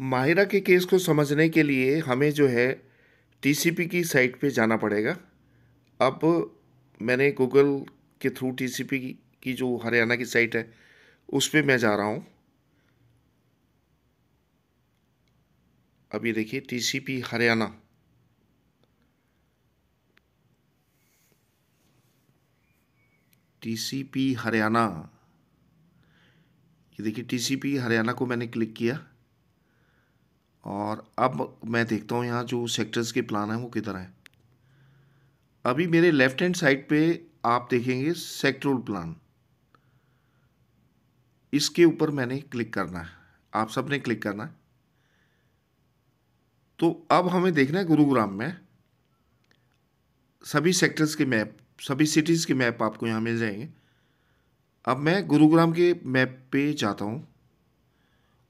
माहिरा के केस को समझने के लिए हमें जो है टीसीपी की साइट पे जाना पड़ेगा अब मैंने गूगल के थ्रू टीसीपी की जो हरियाणा की साइट है उस पर मैं जा रहा हूँ अभी देखिए टीसीपी हरियाणा टीसीपी हरियाणा ये देखिए टीसीपी हरियाणा को मैंने क्लिक किया और अब मैं देखता हूँ यहाँ जो सेक्टर्स के प्लान हैं वो किधर हैं अभी मेरे लेफ्ट हैंड साइड पे आप देखेंगे सेक्टरल प्लान इसके ऊपर मैंने क्लिक करना है आप सब ने क्लिक करना है तो अब हमें देखना है गुरुग्राम में सभी सेक्टर्स के मैप सभी सिटीज़ के मैप आपको यहाँ मिल जाएंगे अब मैं गुरुग्राम के मैप पे जाता हूँ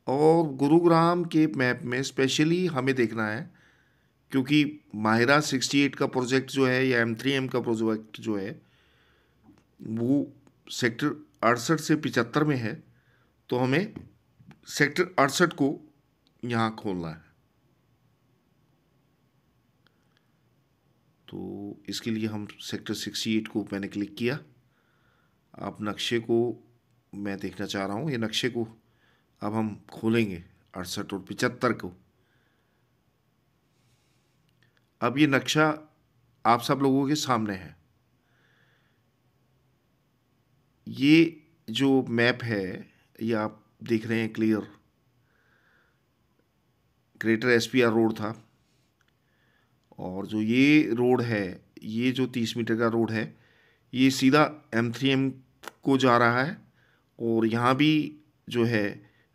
और गुरुग्राम के मैप में स्पेशली हमें देखना है क्योंकि माहिरा 68 का प्रोजेक्ट जो है या एम थ्री एम का प्रोजेक्ट जो है वो सेक्टर अड़सठ से पिचहत्तर में है तो हमें सेक्टर अड़सठ को यहाँ खोलना है तो इसके लिए हम सेक्टर 68 को मैंने क्लिक किया आप नक्शे को मैं देखना चाह रहा हूँ ये नक्शे को अब हम खोलेंगे अड़सठ और पिचहत्तर को अब ये नक्शा आप सब लोगों के सामने है ये जो मैप है ये आप देख रहे हैं क्लियर ग्रेटर एसपीआर रोड था और जो ये रोड है ये जो तीस मीटर का रोड है ये सीधा एम थ्री एम को जा रहा है और यहाँ भी जो है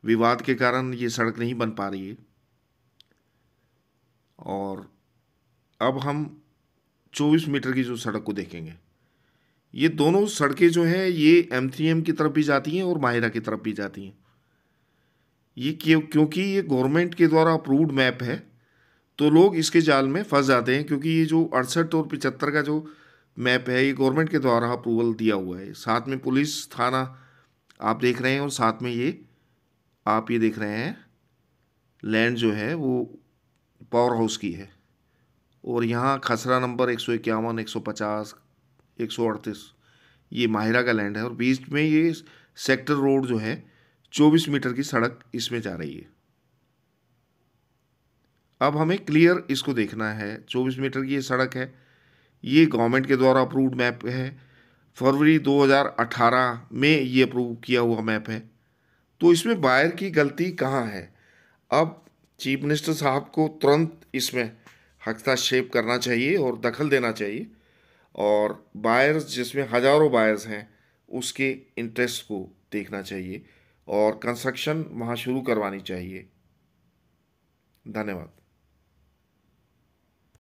विवाद के कारण ये सड़क नहीं बन पा रही है और अब हम 24 मीटर की जो सड़क को देखेंगे ये दोनों सड़कें जो हैं ये एम थ्री एम की तरफ भी जाती हैं और माहिरा की तरफ भी जाती हैं ये क्यों क्योंकि ये गवर्नमेंट के द्वारा अप्रूव्ड मैप है तो लोग इसके जाल में फंस जाते हैं क्योंकि ये जो अड़सठ और पिचहत्तर का जो मैप है ये गवर्नमेंट के द्वारा अप्रूवल दिया हुआ है साथ में पुलिस थाना आप देख रहे हैं और साथ में ये आप ये देख रहे हैं लैंड जो है वो पावर हाउस की है और यहाँ खसरा नंबर एक सौ इक्यावन एक सौ पचास एक सौ अड़तीस ये माहिरा का लैंड है और बीच में ये सेक्टर रोड जो है चौबीस मीटर की सड़क इसमें जा रही है अब हमें क्लियर इसको देखना है चौबीस मीटर की ये सड़क है ये गवर्नमेंट के द्वारा अप्रूव्ड मैप है फरवरी 2018 में ये अप्रूव किया हुआ मैप है तो इसमें बायर की गलती कहाँ है अब चीफ मिनिस्टर साहब को तुरंत इसमें हस्तक्षेप करना चाहिए और दखल देना चाहिए और बायर्स जिसमें हज़ारों बायर्स हैं उसके इंटरेस्ट को देखना चाहिए और कंस्ट्रक्शन वहाँ शुरू करवानी चाहिए धन्यवाद